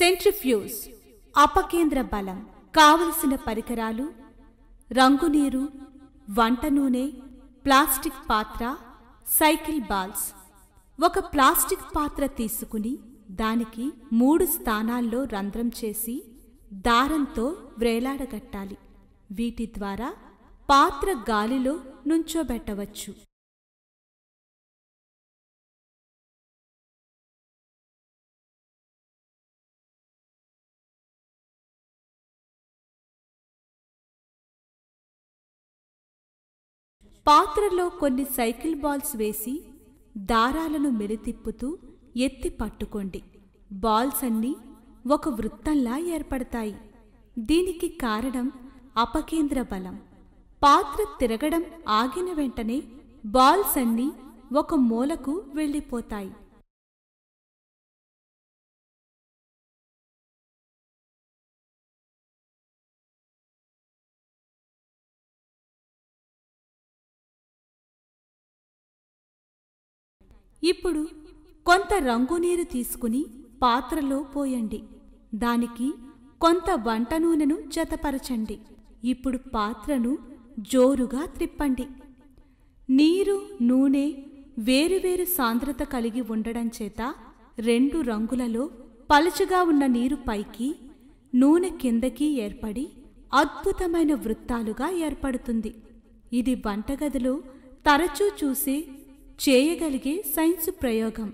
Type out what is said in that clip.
centrifuge అపకేంద్ర బలం కావలసిన పరికరాలు రంగునీరు వంట నూనె ప్లాస్టిక్ పాత్ర సైకిల్ బాల్స్ ఒక ప్లాస్టిక్ పాత్ర తీసుకుని దానికి మూడు స్థానాల్లో రంధ్రం చేసి దారంతో వ్రేలాడగట్టాలి వీటి ద్వారా పాత్ర గాలిలో నుంచోబెట్టవచ్చు పాత్రలో కొన్ని సైకిల్ బాల్స్ వేసి దారాలను మెలితిప్పుతూ ఎత్తి పట్టుకోండి బాల్స్ అన్నీ ఒక వృత్తంలా ఏర్పడతాయి దీనికి కారణం అపకేంద్ర బలం పాత్ర తిరగడం ఆగిన వెంటనే బాల్స్ అన్నీ ఒక మూలకు వెళ్ళిపోతాయి ఇప్పుడు కొంత రంగునీరు తీసుకుని పాత్రలో పోయండి దానికి కొంత వంట నూనెను జతపరచండి ఇప్పుడు పాత్రను జోరుగా త్రిప్పండి నీరు నూనె వేరువేరు సాంద్రత కలిగి ఉండడం చేత రెండు రంగులలో పలుచగా ఉన్న నీరు పైకి నూనె కిందకి ఏర్పడి అద్భుతమైన వృత్తాలుగా ఏర్పడుతుంది ఇది వంటగదిలో తరచూ చూసే చేయగలిగే సైన్సు ప్రయోగం